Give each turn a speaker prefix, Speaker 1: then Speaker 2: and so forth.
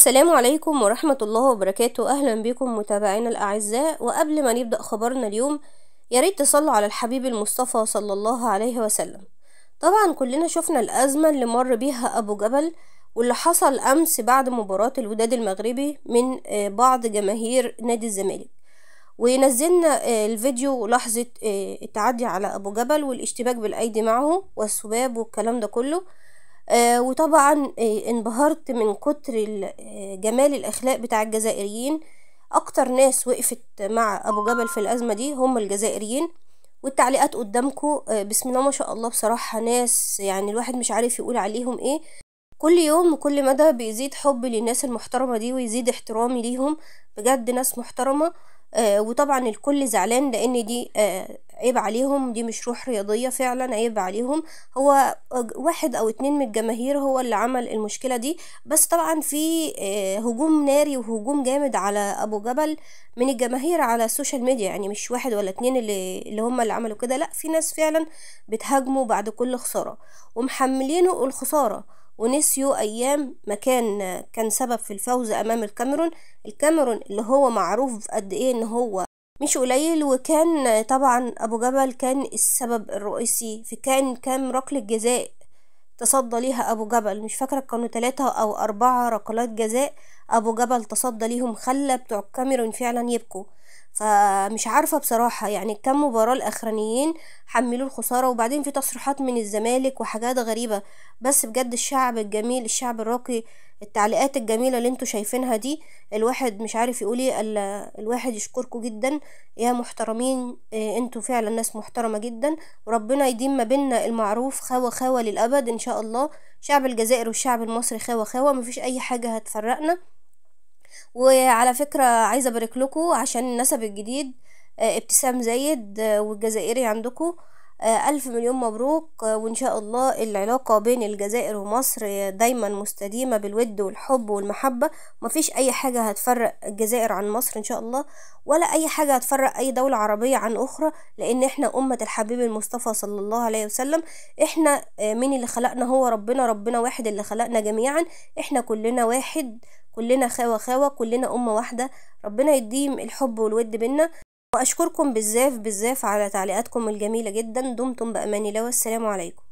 Speaker 1: السلام عليكم ورحمة الله وبركاته أهلا بكم متابعينا الأعزاء وقبل ما نبدأ خبرنا اليوم ياريت تصلوا على الحبيب المصطفى صلى الله عليه وسلم طبعا كلنا شفنا الأزمة اللي مر بيها أبو جبل واللي حصل أمس بعد مباراة الوداد المغربي من آه، بعض جماهير نادي الزمالك ونزلنا آه، الفيديو لحظة آه، التعدي على أبو جبل والاشتباك بالأيدي معه والسباب والكلام ده كله آه، وطبعا آه، انبهرت من كتر آه، جمال الاخلاق بتاع الجزائريين اكتر ناس وقفت مع ابو جبل في الازمه دي هم الجزائريين والتعليقات قدامكم بسم الله ما شاء الله بصراحه ناس يعني الواحد مش عارف يقول عليهم ايه كل يوم وكل مدى بيزيد حبي للناس المحترمه دي ويزيد احترامي ليهم بجد ناس محترمه وطبعا الكل زعلان لان دي عيب عليهم دي مش روح رياضية فعلا عيب عليهم هو واحد او اتنين من الجماهير هو اللي عمل المشكلة دي بس طبعا في آه، هجوم ناري وهجوم جامد على ابو جبل من الجماهير على السوشيال ميديا يعني مش واحد ولا اتنين اللي, اللي هم اللي عملوا كده لا في ناس فعلا بتهاجمه بعد كل خسارة ومحملينه الخسارة ونسيوا أيام ما كان كان سبب في الفوز أمام الكاميرون الكاميرون اللي هو معروف قد إيه إن هو مش قليل وكان طبعا أبو جبل كان السبب الرئيسي في كان كام ركلة جزاء تصدى ليها أبو جبل مش فاكرة كانوا تلاتة أو أربعة ركلات جزاء ابو جبل تصدى ليهم خلى بتوع الكاميرون فعلا يبكوا فمش عارفه بصراحه يعني كم مباراه الاخرانيين حملوا الخساره وبعدين في تصريحات من الزمالك وحاجات غريبه بس بجد الشعب الجميل الشعب الراقي التعليقات الجميله اللي انتوا شايفينها دي الواحد مش عارف يقول ايه الواحد يشكركم جدا يا محترمين اه انتوا فعلا ناس محترمه جدا وربنا يديم ما بينا المعروف خاوه خاوه للابد ان شاء الله شعب الجزائر والشعب المصري خاوه خاوه مفيش اي حاجه هتفرقنا وعلى فكرة عايزة أبارك لكم عشان النسب الجديد آه، ابتسام زايد آه، والجزائري عندكم آه، ألف مليون مبروك وإن شاء الله العلاقة بين الجزائر ومصر دايما مستديمة بالود والحب والمحبة مفيش أي حاجة هتفرق الجزائر عن مصر إن شاء الله ولا أي حاجة هتفرق أي دولة عربية عن أخرى لأن إحنا أمة الحبيب المصطفى صلى الله عليه وسلم إحنا مين اللي خلقنا هو ربنا ربنا واحد اللي خلقنا جميعا إحنا كلنا واحد كلنا خاوة خاوة كلنا أمة واحدة ربنا يديم الحب والود بينا وأشكركم بالزاف بالزاف على تعليقاتكم الجميلة جدا دمتم بأمان الله والسلام عليكم